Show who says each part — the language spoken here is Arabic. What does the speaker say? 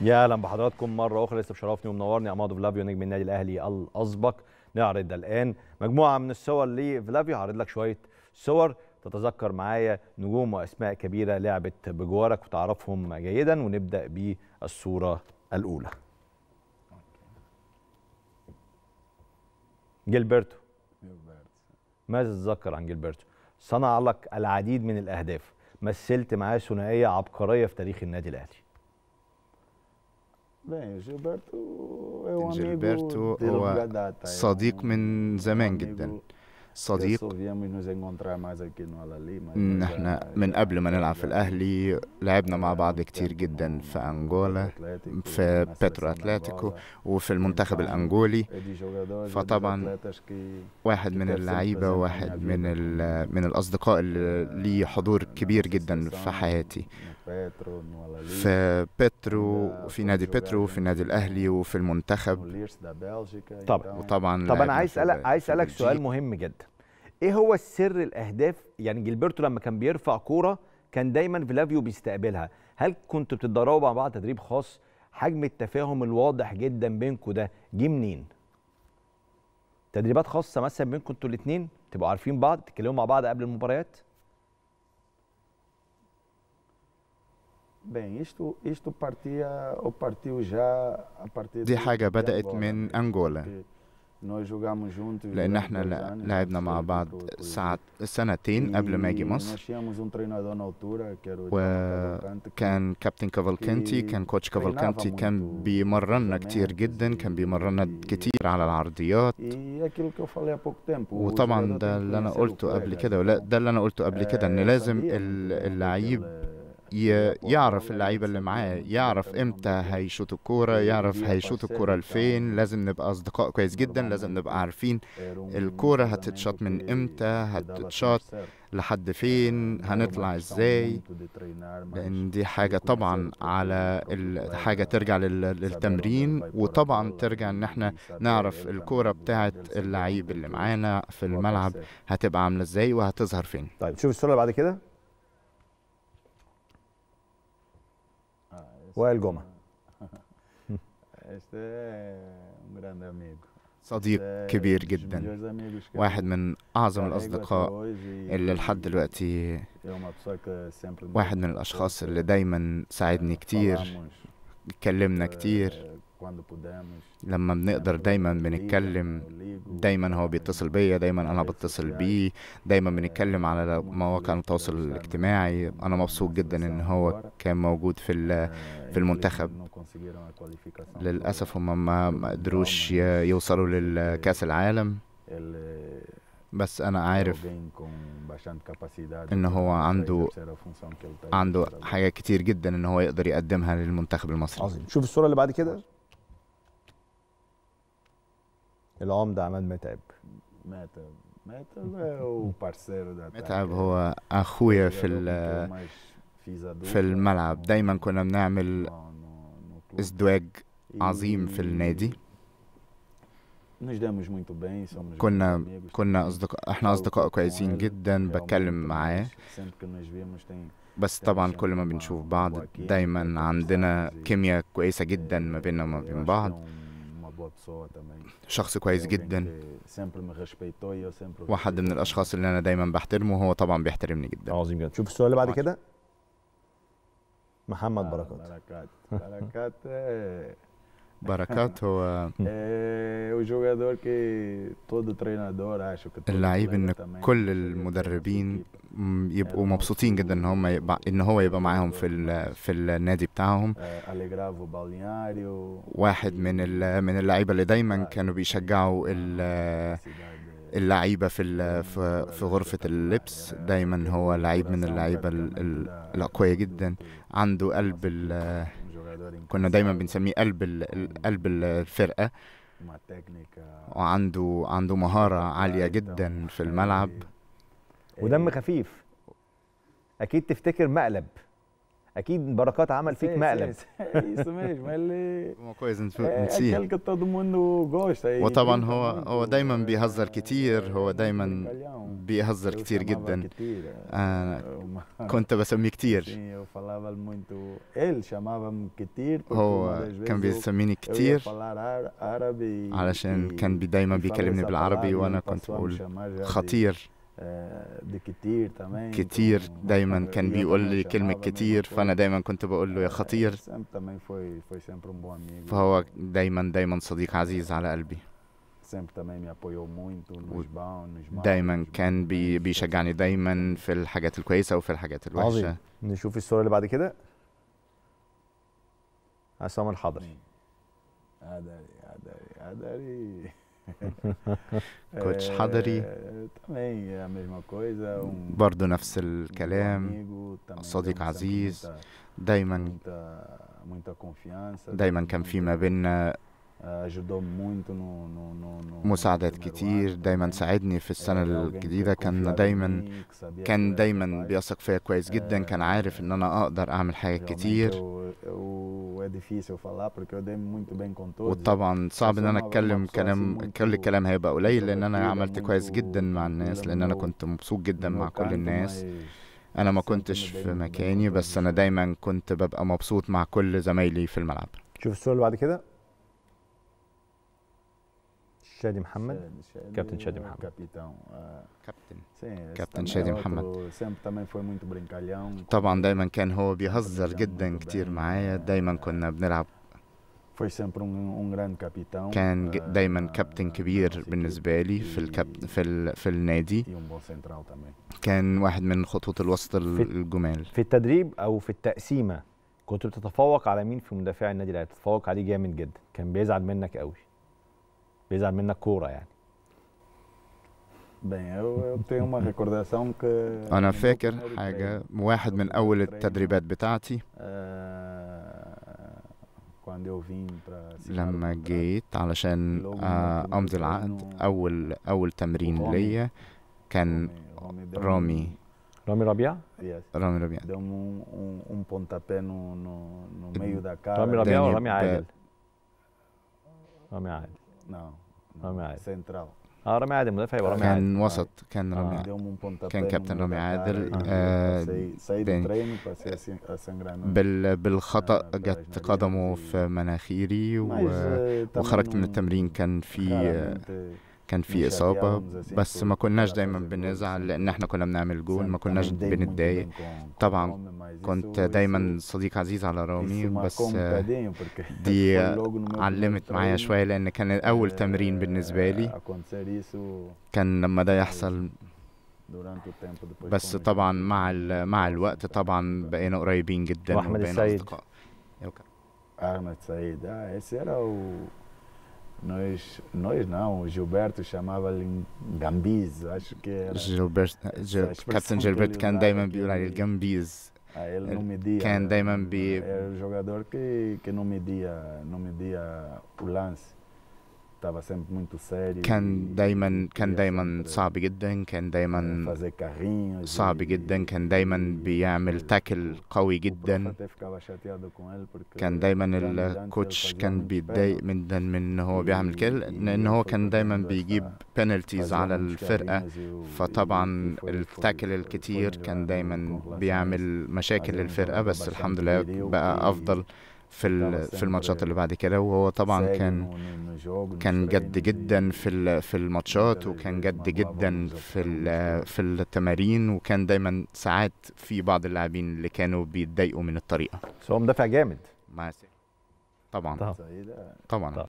Speaker 1: يا اهلا بحضراتكم مره اخرى لسه بشرفني ومنورني عماد فلافيو نجم النادي الاهلي الاسبق نعرض الان مجموعه من الصور لفلافيو هعرض لك شويه صور تتذكر معايا نجوم واسماء كبيره لعبت بجوارك وتعرفهم جيدا ونبدا بالصوره الاولى جيلبرتو ماذا تتذكر عن جيلبرتو صنع لك العديد من الاهداف مثلت معاه ثنائيه عبقريه في تاريخ النادي الاهلي
Speaker 2: Bem, o Gilberto é um Gilberto de longa data. صديق
Speaker 3: من زمان جدا صديق نحن من قبل ما نلعب في الأهلي لعبنا مع بعض كتير جدا في أنجولا في بترو أتلتيكو وفي المنتخب الأنجولي فطبعا واحد من اللعيبة واحد من من الأصدقاء اللي ليه حضور كبير جدا في حياتي في بيترو في نادي بيترو في النادي الاهلي وفي المنتخب طبعا وطبعا طب انا عايز اسالك عايز اسالك سؤال
Speaker 1: مهم جدا ايه هو السر الاهداف يعني جيلبرتو لما كان بيرفع كوره كان دايما فلافيو بيستقبلها هل كنتوا بتتدربوا مع بعض تدريب خاص حجم التفاهم الواضح جدا بينكم ده جه منين تدريبات خاصه مثلا بينكم انتوا الاثنين تبقوا عارفين بعض تتكلموا مع بعض قبل المباريات
Speaker 2: Bem, isto, isto partia, ou partiu já a partir دي حاجة بدأت من أنغولا لأن احنا
Speaker 3: لعبنا مع بعض ساعة سنتين قبل ما أجي مصر وكان كابتن كافالكانتي كان كوتش كافالكانتي كان بيمرنا كتير جدا كان بيمرنا كتير على العرضيات
Speaker 2: وطبعا ده اللي أنا قلته قبل
Speaker 3: كده ده اللي أنا قلته قبل كده إن لازم اللعيب يعرف اللعيبه اللي معاه يعرف امتى هيشوط الكوره يعرف هيشوط الكوره لفين لازم نبقى اصدقاء كويس جدا لازم نبقى عارفين الكوره هتتشاط من امتى هتتشاط لحد فين هنطلع ازاي لان دي حاجه طبعا على حاجه ترجع للتمرين وطبعا ترجع ان احنا نعرف الكوره بتاعه اللعيب اللي معانا في الملعب هتبقى عامله ازاي وهتظهر فين طيب شوف الصوره اللي بعد كده
Speaker 2: وائل جمعه صديق كبير جدا واحد من أعظم أيوة، الأصدقاء
Speaker 3: اللي لحد دلوقتي
Speaker 2: آه، واحد من الأشخاص اللي
Speaker 3: دايما ساعدني آه، كتير اتكلمنا آه، كتير لما بنقدر دايما بنتكلم دايما هو بيتصل بيا دايما انا أيوة. بتصل بيه دايما بنتكلم على مواقع التواصل الاجتماعي انا مبسوط جدا ان هو كان موجود في في المنتخب للاسف هم ما قدروش يوصلوا للكاس العالم بس انا عارف
Speaker 2: ان هو عنده عنده
Speaker 3: حاجات كتير جدا ان هو يقدر يقدمها للمنتخب المصري عظيم شوف الصوره اللي بعد كده العمده عماد متعب
Speaker 2: متعب متعب بارسيرو ده متعب
Speaker 3: هو اخويا في في الملعب دايما كنا بنعمل آه، ازدواج إيه. عظيم في النادي كنا كنا اصدقاء احنا اصدقاء كويسين جدا بتكلم معاه بس طبعا كل ما بنشوف بعض دايما عندنا كيمياء كويسه جدا ما إيه، بيننا وما إيه، بين بعض شخص كويس جدا
Speaker 2: e واحد
Speaker 3: من الاشخاص اللي انا دايما بحترمه وهو طبعا بيحترمني جدا عظيم جدا شوف السؤال اللي بعد كده محمد
Speaker 1: بركات
Speaker 2: بركات بركات
Speaker 3: بركاته و...
Speaker 2: اللعيب ان
Speaker 3: كل المدربين يبقوا مبسوطين جدا ان هم يبقى ان هو يبقى معاهم في في النادي بتاعهم واحد من من اللعيبه اللي دايما كانوا بيشجعوا اللعيبه في في غرفه اللبس دايما هو لعيب من اللعيبه الاقوياء جدا عنده قلب كنا دايما بنسميه قلب قلب الفرقه وعنده عنده مهاره عاليه جدا في الملعب إيه.
Speaker 1: ودم خفيف اكيد تفتكر مقلب اكيد بركات عمل فيك إيه، مقلب isso mesmo
Speaker 2: اللي كويس إيه، اكلك تضمن طيب. وطبعا هو
Speaker 3: هو دايما بيهزر كتير هو دايما بيهزر كتير جدا انا آه، كنت بسميه كتير
Speaker 2: هو كان بيسميني كتير علشان كان دايما بيكلمني بالعربي وانا كنت بقول خطير آه، دي كتير تمام كتير
Speaker 3: دايما كان بيقول لي كلمة كتير فأنا دايما كنت بقول له يا آه، خطير فهو دايما دايما صديق عزيز على قلبي دايما كان بي بيشجعني دايما في الحاجات الكويسة وفي الحاجات الوحشة عظيم
Speaker 1: نشوف الصورة اللي بعد كده عصام الحضري
Speaker 2: قدري قدري قدري
Speaker 3: كوتش حضري
Speaker 2: تمام a mesma coisa
Speaker 3: برضه نفس الكلام صديق عزيز دايما دايما كان في ما بيننا مساعدات كتير دايما ساعدني في السنة الجديدة كان دايما كان دايما بيثق فيا كويس جدا كان عارف ان انا اقدر اعمل حاجات كتير
Speaker 2: difícil falar وطبعا صعب ان انا اتكلم كلام
Speaker 3: كل الكلام هيبقى قليل لان انا عملت كويس جدا مع الناس لان انا كنت مبسوط جدا مع كل الناس انا ما كنتش في مكاني بس انا دايما كنت ببقى مبسوط مع كل زمايلي في الملعب
Speaker 1: شوف السؤال بعد كده شادي محمد
Speaker 2: كابتن شادي محمد كابتن آه. كابتن شادي محمد
Speaker 3: طبعا دايما كان هو بيهزر جدا كتير معايا دايما كنا بنلعب
Speaker 2: um, um كان آه. دايما
Speaker 3: كابتن آه. كبير بالنسبه لي في e- الكاب في ال... في النادي e um كان واحد من خطوط الوسط الجمال في التدريب او في التقسيمه كنت بتتفوق على مين في
Speaker 1: مدافع النادي الاهلي تتفوق عليه جامد جدا كان بيزعل منك قوي بيزعل منك كوره يعني,
Speaker 2: يعني أنا يعني فاكر
Speaker 3: حاجة إيه؟ واحد من أول التدريبات يعني. بتاعتي آه، لما جيت علشان آه، أمضي العقد أول أول تمرين ليا كان رامي رامي ربيع؟ رامي ربيع رامي ربيع ورامي عادل
Speaker 1: رامي عادل نعم رامي عادل سنترال اه رامي عادل مدافع يبقى رامي عادل كان وسط كان رامي عادل كان كابتن رامي عادل
Speaker 3: بال بالخطا جت قدمه في مناخيري وخرجت من التمرين كان في كان في إصابة بس ما كناش دايما بنزعل لأن احنا كنا بنعمل جول ما كناش بنتضايق طبعا كنت دايما صديق عزيز على رامي بس دي علمت معايا إيه؟ شوية لأن كان أول تمرين آه، بالنسبة لي
Speaker 2: آه،
Speaker 3: كان لما ده يحصل بس طبعا مع مع الوقت طبعا بقينا قريبين جدا وبقينا أصدقاء
Speaker 2: احمد سعيد اه سيرة Nós, nós não, o Gilberto chamava-lhe Gambiz, acho que era. Gilberto, Gil, Capitão Gilberto Candeiman
Speaker 3: Biurai, Gambiz. Ah, ele não media. Candeiman Bi. Era
Speaker 2: o jogador que, que não, media, não media o lance. كان
Speaker 3: دايما كان دايما صعب جدا كان دايما آه، صعب جدا كان دايما بيعمل تاكل قوي جدا كان دايما الكوتش كان بيتضايق جدا من ان هو بيعمل كده لان هو كان دايما بيجيب بينالتيز على الفرقه فطبعا التاكل الكتير كان دايما بيعمل مشاكل للفرقه بس الحمد لله بقى افضل في في الماتشات اللي بعد كده وهو طبعا كان كان جد جدا في في الماتشات وكان جد جدا في في التمارين وكان دايما ساعات في بعض اللاعبين اللي كانوا بيتضايقوا من الطريقه هو مدافع جامد طبعا طبعا, طيب، طبعاً.